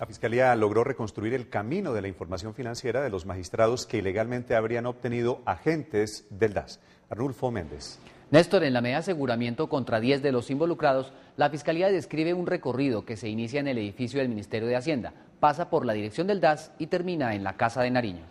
La Fiscalía logró reconstruir el camino de la información financiera de los magistrados que ilegalmente habrían obtenido agentes del DAS. Arnulfo Méndez. Néstor, en la medida aseguramiento contra 10 de los involucrados, la Fiscalía describe un recorrido que se inicia en el edificio del Ministerio de Hacienda, pasa por la dirección del DAS y termina en la Casa de Nariño.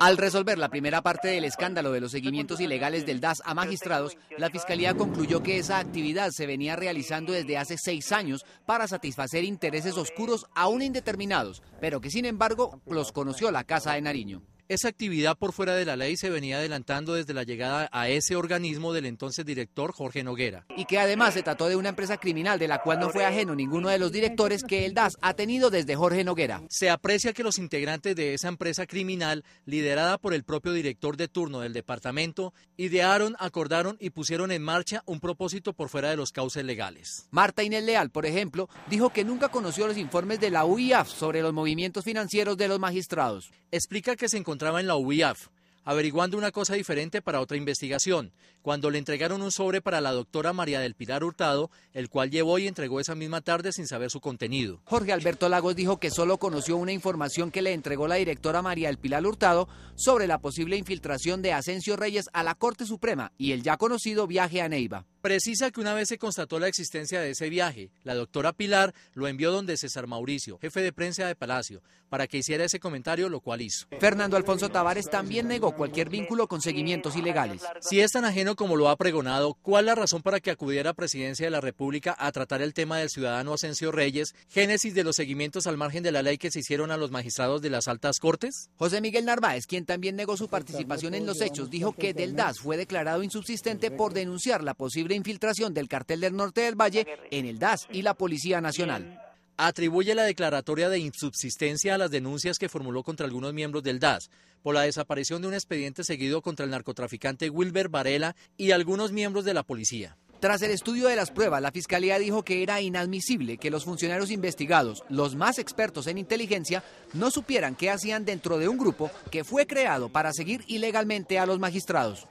Al resolver la primera parte del escándalo de los seguimientos ilegales del DAS a magistrados, la Fiscalía concluyó que esa actividad se venía realizando desde hace seis años para satisfacer intereses oscuros aún indeterminados, pero que sin embargo los conoció la Casa de Nariño. Esa actividad por fuera de la ley se venía adelantando desde la llegada a ese organismo del entonces director Jorge Noguera. Y que además se trató de una empresa criminal de la cual no fue ajeno ninguno de los directores que el DAS ha tenido desde Jorge Noguera. Se aprecia que los integrantes de esa empresa criminal, liderada por el propio director de turno del departamento, idearon, acordaron y pusieron en marcha un propósito por fuera de los cauces legales. Marta Inés Leal, por ejemplo, dijo que nunca conoció los informes de la UIAF sobre los movimientos financieros de los magistrados. Explica que se encontró Entraba en la UIAF, averiguando una cosa diferente para otra investigación, cuando le entregaron un sobre para la doctora María del Pilar Hurtado, el cual llevó y entregó esa misma tarde sin saber su contenido. Jorge Alberto Lagos dijo que solo conoció una información que le entregó la directora María del Pilar Hurtado sobre la posible infiltración de Asensio Reyes a la Corte Suprema y el ya conocido viaje a Neiva. Precisa que una vez se constató la existencia de ese viaje, la doctora Pilar lo envió donde César Mauricio, jefe de prensa de Palacio, para que hiciera ese comentario, lo cual hizo. Fernando Alfonso Tavares también negó cualquier vínculo con seguimientos ilegales. Si es tan ajeno como lo ha pregonado, ¿cuál la razón para que acudiera a Presidencia de la República a tratar el tema del ciudadano Asensio Reyes, génesis de los seguimientos al margen de la ley que se hicieron a los magistrados de las altas cortes? José Miguel Narváez, quien también negó su participación en los hechos, dijo que Del DAS fue declarado insubsistente por denunciar la posible infiltración del cartel del norte del Valle en el DAS y la Policía Nacional. Atribuye la declaratoria de insubsistencia a las denuncias que formuló contra algunos miembros del DAS por la desaparición de un expediente seguido contra el narcotraficante Wilber Varela y algunos miembros de la policía. Tras el estudio de las pruebas, la Fiscalía dijo que era inadmisible que los funcionarios investigados, los más expertos en inteligencia, no supieran qué hacían dentro de un grupo que fue creado para seguir ilegalmente a los magistrados.